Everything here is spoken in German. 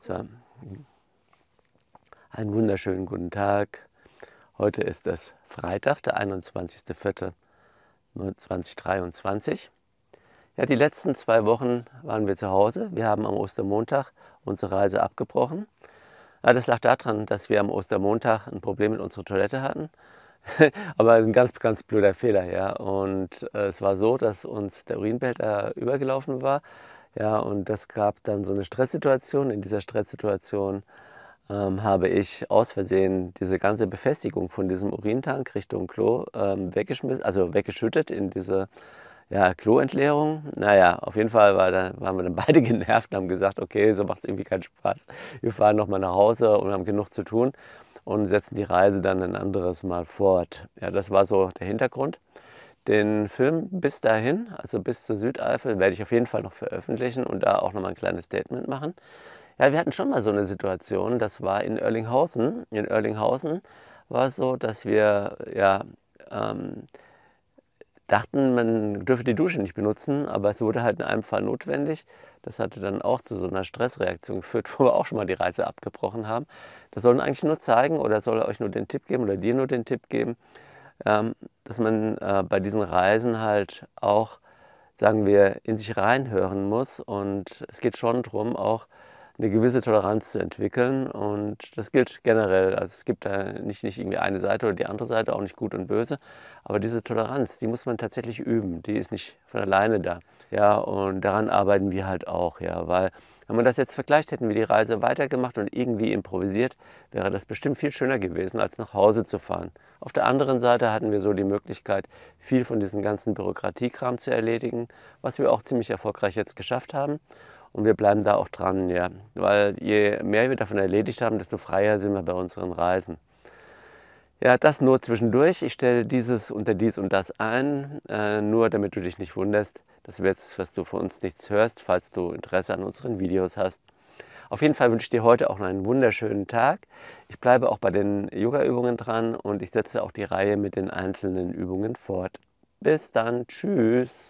So. Einen wunderschönen guten Tag. Heute ist es Freitag, der 21.04.2023. Ja, die letzten zwei Wochen waren wir zu Hause. Wir haben am Ostermontag unsere Reise abgebrochen. Ja, das lag daran, dass wir am Ostermontag ein Problem mit unserer Toilette hatten. Aber ein ganz, ganz blöder Fehler, ja. Und äh, es war so, dass uns der Urinbehälter übergelaufen war. Ja, und das gab dann so eine Stresssituation. In dieser Stresssituation ähm, habe ich aus Versehen diese ganze Befestigung von diesem Urintank Richtung Klo ähm, weggeschmissen, also weggeschüttet in diese ja, Kloentleerung. Naja, auf jeden Fall war da, waren wir dann beide genervt und haben gesagt, okay, so macht es irgendwie keinen Spaß. Wir fahren nochmal nach Hause und haben genug zu tun und setzen die Reise dann ein anderes Mal fort. Ja, das war so der Hintergrund. Den Film bis dahin, also bis zur Südeifel, werde ich auf jeden Fall noch veröffentlichen und da auch nochmal ein kleines Statement machen. Ja, wir hatten schon mal so eine Situation, das war in Erlinghausen. In Erlinghausen war es so, dass wir ja, ähm, dachten, man dürfe die Dusche nicht benutzen, aber es wurde halt in einem Fall notwendig. Das hatte dann auch zu so einer Stressreaktion geführt, wo wir auch schon mal die Reise abgebrochen haben. Das soll eigentlich nur zeigen oder soll euch nur den Tipp geben oder dir nur den Tipp geben, ähm, dass man äh, bei diesen Reisen halt auch, sagen wir, in sich reinhören muss. Und es geht schon darum, auch eine gewisse Toleranz zu entwickeln. Und das gilt generell. Also es gibt da nicht, nicht irgendwie eine Seite oder die andere Seite, auch nicht gut und böse. Aber diese Toleranz, die muss man tatsächlich üben. Die ist nicht von alleine da. Ja, und daran arbeiten wir halt auch, ja, weil wenn man das jetzt vergleicht, hätten wir die Reise weitergemacht und irgendwie improvisiert, wäre das bestimmt viel schöner gewesen, als nach Hause zu fahren. Auf der anderen Seite hatten wir so die Möglichkeit, viel von diesem ganzen Bürokratiekram zu erledigen, was wir auch ziemlich erfolgreich jetzt geschafft haben. Und wir bleiben da auch dran, ja. Weil je mehr wir davon erledigt haben, desto freier sind wir bei unseren Reisen. Ja, das nur zwischendurch. Ich stelle dieses unter dies und das ein, äh, nur damit du dich nicht wunderst, dass, jetzt, dass du von uns nichts hörst, falls du Interesse an unseren Videos hast. Auf jeden Fall wünsche ich dir heute auch einen wunderschönen Tag. Ich bleibe auch bei den Yoga-Übungen dran und ich setze auch die Reihe mit den einzelnen Übungen fort. Bis dann, tschüss.